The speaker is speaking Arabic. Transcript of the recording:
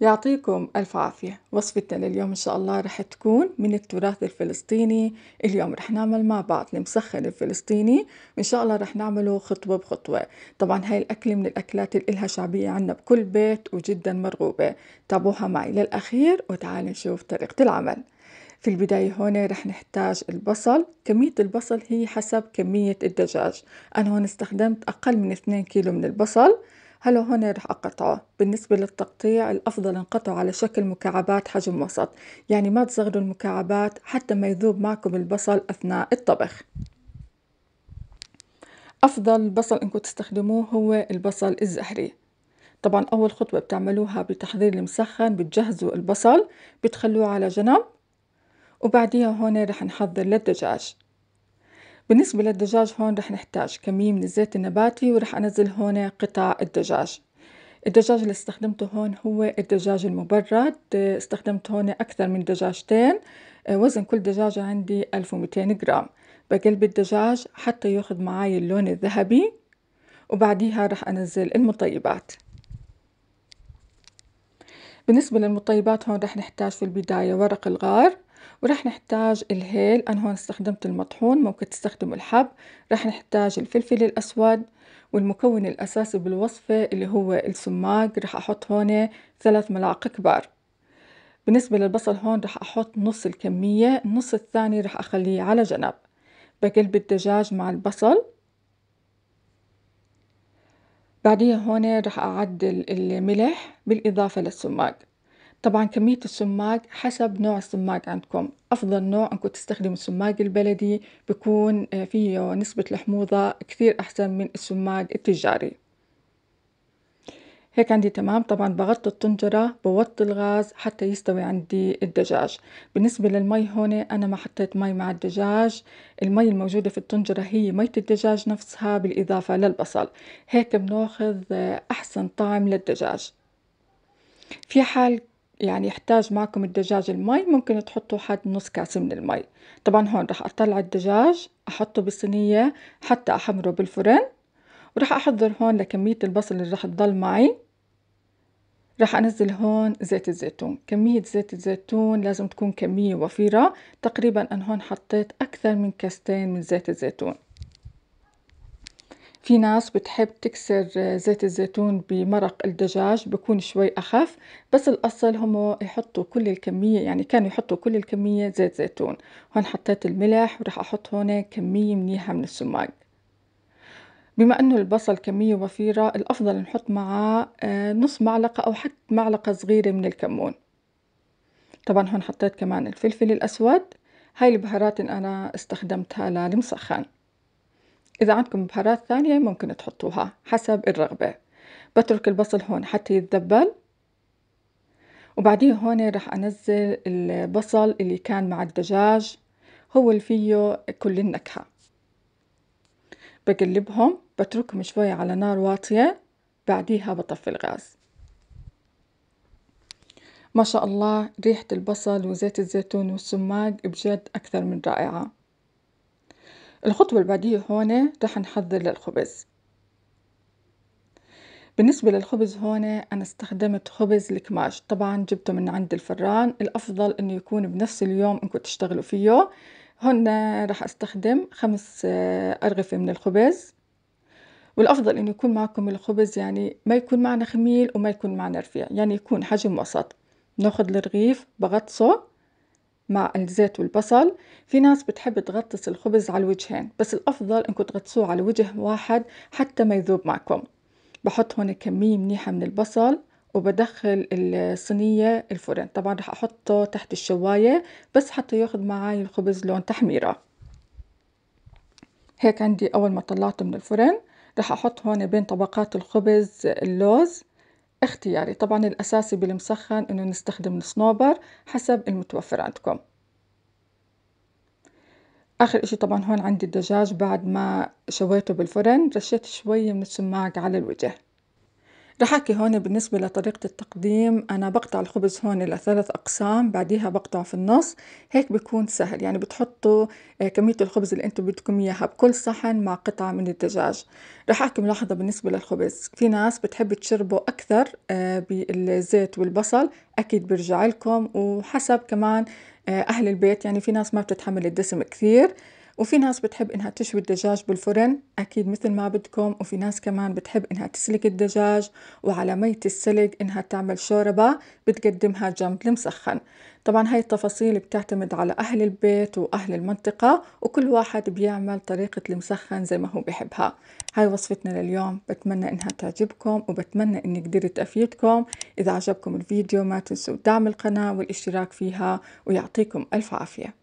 يعطيكم ألف عافية وصفتنا لليوم إن شاء الله رح تكون من التراث الفلسطيني اليوم رح نعمل مع بعض المسخن الفلسطيني وإن شاء الله رح نعمله خطوة بخطوة طبعا هاي الأكلة من الأكلات اللي إلها شعبية عنا بكل بيت وجدا مرغوبة تابعوها معي للأخير وتعالوا نشوف طريقة العمل في البداية هون رح نحتاج البصل كمية البصل هي حسب كمية الدجاج أنا هون استخدمت أقل من 2 كيلو من البصل هلا هون رح أقطعه بالنسبة للتقطيع الأفضل انقطعه على شكل مكعبات حجم وسط يعني ما تصغروا المكعبات حتى ما يذوب معكم البصل أثناء الطبخ أفضل بصل إنكم تستخدموه هو البصل الزهري طبعا أول خطوة بتعملوها بتحضير المسخن بتجهزوا البصل بتخلوه على جنب وبعديها هون رح نحضر للدجاج بالنسبة للدجاج هون رح نحتاج كمية من الزيت النباتي ورح أنزل هون قطع الدجاج الدجاج اللي استخدمته هون هو الدجاج المبرد استخدمت هون أكثر من دجاجتين آه، وزن كل دجاجة عندي 1200 جرام بقلب الدجاج حتى ياخد معاي اللون الذهبي وبعديها رح أنزل المطيبات بالنسبة للمطيبات هون رح نحتاج في البداية ورق الغار وراح نحتاج الهيل أنا هون استخدمت المطحون ممكن تستخدم الحب راح نحتاج الفلفل الأسود والمكون الأساسي بالوصفة اللي هو السماق راح أحط هون ثلاث ملاعق كبار بالنسبة للبصل هون راح أحط نص الكمية النص الثاني راح أخليه على جنب بقلب الدجاج مع البصل بعديها هون راح أعدل الملح بالإضافة للسماق طبعا كمية السماق حسب نوع السماق عندكم أفضل نوع أنكم تستخدموا السماق البلدي بيكون آه، فيه نسبة الحموضة كثير أحسن من السماق التجاري هيك عندي تمام طبعا بغطي الطنجرة بوطي الغاز حتى يستوي عندي الدجاج بالنسبة للمي هون أنا ما حطيت مي مع الدجاج المي الموجودة في الطنجرة هي مية الدجاج نفسها بالإضافة للبصل هيك بناخذ آه، أحسن طعم للدجاج في حال يعني يحتاج معكم الدجاج المي ممكن تحطوا حد نص كاسة من المي طبعا هون راح أطلع الدجاج أحطه بصينية حتى أحمره بالفرن وراح أحضر هون لكمية البصل اللي راح تضل معي راح أنزل هون زيت الزيتون كمية زيت الزيتون لازم تكون كمية وفيرة تقريبا أنا هون حطيت أكثر من كاستين من زيت الزيتون في ناس بتحب تكسر زيت الزيتون بمرق الدجاج بكون شوي أخف بس الأصل هم يحطوا كل الكمية يعني كانوا يحطوا كل الكمية زيت زيتون هون حطيت الملح ورح أحط هون كمية منيحة من السماق بما انه البصل كمية وفيرة الافضل نحط معاه نص معلقة او حتى معلقة صغيرة من الكمون طبعا هون حطيت كمان الفلفل الاسود هاي البهارات اللي انا استخدمتها للمسخن إذا عندكم بهارات ثانية ممكن تحطوها حسب الرغبة بترك البصل هون حتى يتذبل وبعدين هون رح أنزل البصل اللي كان مع الدجاج هو اللي فيه كل النكهة بقلبهم بتركهم شوية على نار واطية بعديها بطفي الغاز ما شاء الله ريحة البصل وزيت الزيتون والسماق بجد أكثر من رائعة الخطوة اللي بعديها هون رح نحضر للخبز بالنسبة للخبز هون أنا استخدمت خبز الكماش طبعا جبته من عند الفران الأفضل أنه يكون بنفس اليوم أنكم تشتغلوا فيه هون رح أستخدم خمس آه، أرغفة من الخبز والأفضل أنه يكون معكم الخبز يعني ما يكون معنا خميل وما يكون معنا رفيع يعني يكون حجم وسط ناخذ الرغيف بغطسه مع الزيت والبصل في ناس بتحب تغطس الخبز على الوجهين بس الأفضل أنكم تغطسوه على وجه واحد حتى ما يذوب معكم بحط هون كمية منيحة من البصل وبدخل الصينية الفرن طبعا رح أحطه تحت الشواية بس حتى ياخد معاي الخبز لون تحميرة هيك عندي أول ما طلعته من الفرن رح أحط هون بين طبقات الخبز اللوز اختياري طبعا الأساسي بالمسخن إنه نستخدم الصنوبر حسب المتوفر عندكم آخر إشي طبعا هون عندي الدجاج بعد ما شويته بالفرن رشيت شوية من السماق على الوجه رح أحكي هون بالنسبة لطريقة التقديم أنا بقطع الخبز هون لثلاث أقسام بعديها بقطعه في النص هيك بيكون سهل يعني بتحطوا آه، كمية الخبز اللي أنتم بدكم إياها بكل صحن مع قطعة من الدجاج رح أحكي ملاحظة بالنسبة للخبز في ناس بتحب تشربه أكثر آه، بالزيت والبصل أكيد برجع لكم وحسب كمان آه، أهل البيت يعني في ناس ما بتتحمل الدسم كثير وفي ناس بتحب إنها تشوي الدجاج بالفرن أكيد مثل ما بدكم وفي ناس كمان بتحب إنها تسلق الدجاج وعلى مية السلق إنها تعمل شوربة بتقدمها جنب المسخن طبعا هاي التفاصيل بتعتمد على أهل البيت وأهل المنطقة وكل واحد بيعمل طريقة المسخن زي ما هو بحبها هاي وصفتنا لليوم بتمنى إنها تعجبكم وبتمنى إني قدرت أفيدكم إذا عجبكم الفيديو ما تنسوا دعم القناة والاشتراك فيها ويعطيكم ألف عافية